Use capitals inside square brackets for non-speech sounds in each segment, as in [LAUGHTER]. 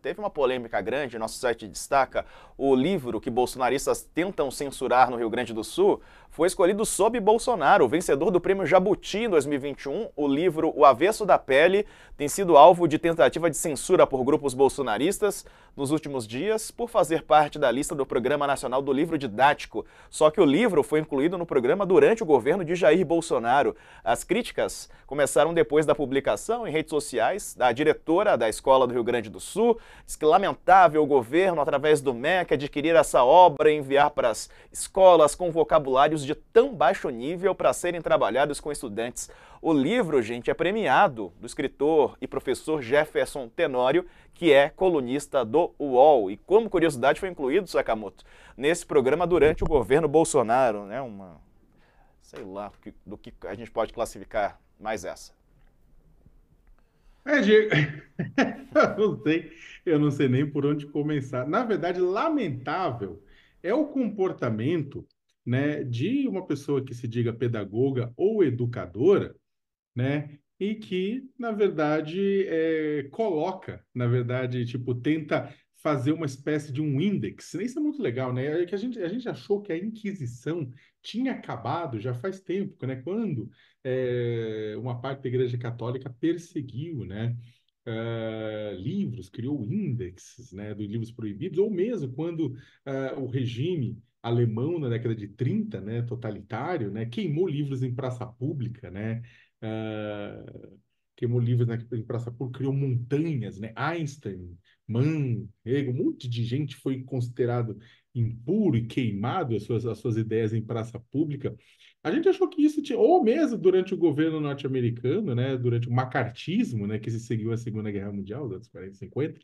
Teve uma polêmica grande, nosso site destaca o livro que bolsonaristas tentam censurar no Rio Grande do Sul. Foi escolhido sob Bolsonaro, vencedor do prêmio Jabuti em 2021. O livro O Avesso da Pele tem sido alvo de tentativa de censura por grupos bolsonaristas nos últimos dias por fazer parte da lista do Programa Nacional do Livro Didático. Só que o livro foi incluído no programa durante o governo de Jair Bolsonaro. As críticas começaram depois da publicação em redes sociais da diretora da escola do Rio Grande do Sul Diz que lamentável o governo, através do MEC, adquirir essa obra e enviar para as escolas com vocabulários de tão baixo nível para serem trabalhados com estudantes. O livro, gente, é premiado do escritor e professor Jefferson Tenório, que é colunista do UOL. E como curiosidade, foi incluído, Sakamoto, nesse programa durante o governo Bolsonaro, né? Uma. Sei lá do que a gente pode classificar mais essa. É, Diego, [LAUGHS] eu não sei, eu não sei nem por onde começar. Na verdade, lamentável é o comportamento, né, de uma pessoa que se diga pedagoga ou educadora, né, e que, na verdade, é, coloca, na verdade, tipo, tenta fazer uma espécie de um índex. Isso é muito legal, né? É que a gente, a gente achou que a Inquisição tinha acabado já faz tempo, né? Quando é, uma parte da Igreja Católica perseguiu, né? Uh, livros, criou índices né, dos livros proibidos, ou mesmo quando uh, o regime alemão, na década de 30, né, totalitário, né, queimou livros em praça pública, né, uh, queimou livros na né, Praça Pública, criou montanhas, né? Einstein, Mann, Hegel, um monte de gente foi considerado impuro e queimado as suas, as suas ideias em praça pública. A gente achou que isso tinha, ou mesmo durante o governo norte-americano, né, durante o macartismo, né, que se seguiu a Segunda Guerra Mundial, dos anos 40 e 50,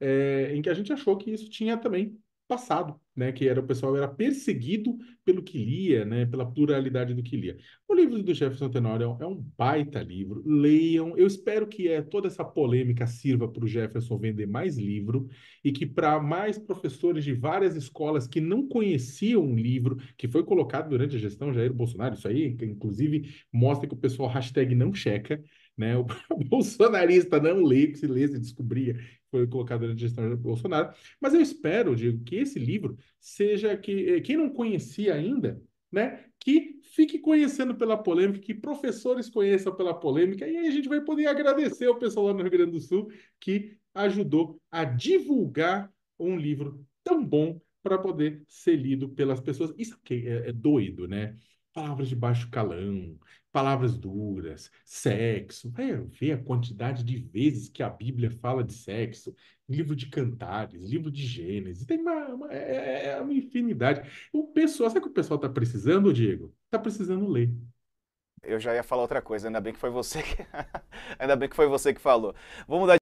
é, em que a gente achou que isso tinha também passado, né, que era o pessoal era perseguido pelo que lia, né, pela pluralidade do que lia. O livro do Jefferson Tenório é, é um baita livro, leiam. Eu espero que é, toda essa polêmica sirva para o Jefferson vender mais livro e que para mais professores de várias escolas que não conheciam um livro que foi colocado durante a gestão Jair Bolsonaro, isso aí, inclusive, mostra que o pessoal hashtag não checa. Né? O [LAUGHS] bolsonarista não lê, que se lê, se descobria, foi colocado na gestão do Bolsonaro. Mas eu espero, digo, que esse livro seja que eh, quem não conhecia ainda, né, que fique conhecendo pela polêmica, que professores conheçam pela polêmica, e aí a gente vai poder agradecer ao pessoal lá no Rio Grande do Sul que ajudou a divulgar um livro tão bom para poder ser lido pelas pessoas. Isso é, é doido, né? palavras de baixo calão, palavras duras, sexo. Vai ver a quantidade de vezes que a Bíblia fala de sexo, livro de Cantares, livro de Gênesis, tem uma, uma, é, é, é uma infinidade. O pessoal, sabe o que o pessoal está precisando, Diego? Está precisando ler. Eu já ia falar outra coisa, ainda bem que foi você que [LAUGHS] ainda bem que foi você que falou. Vamos mudar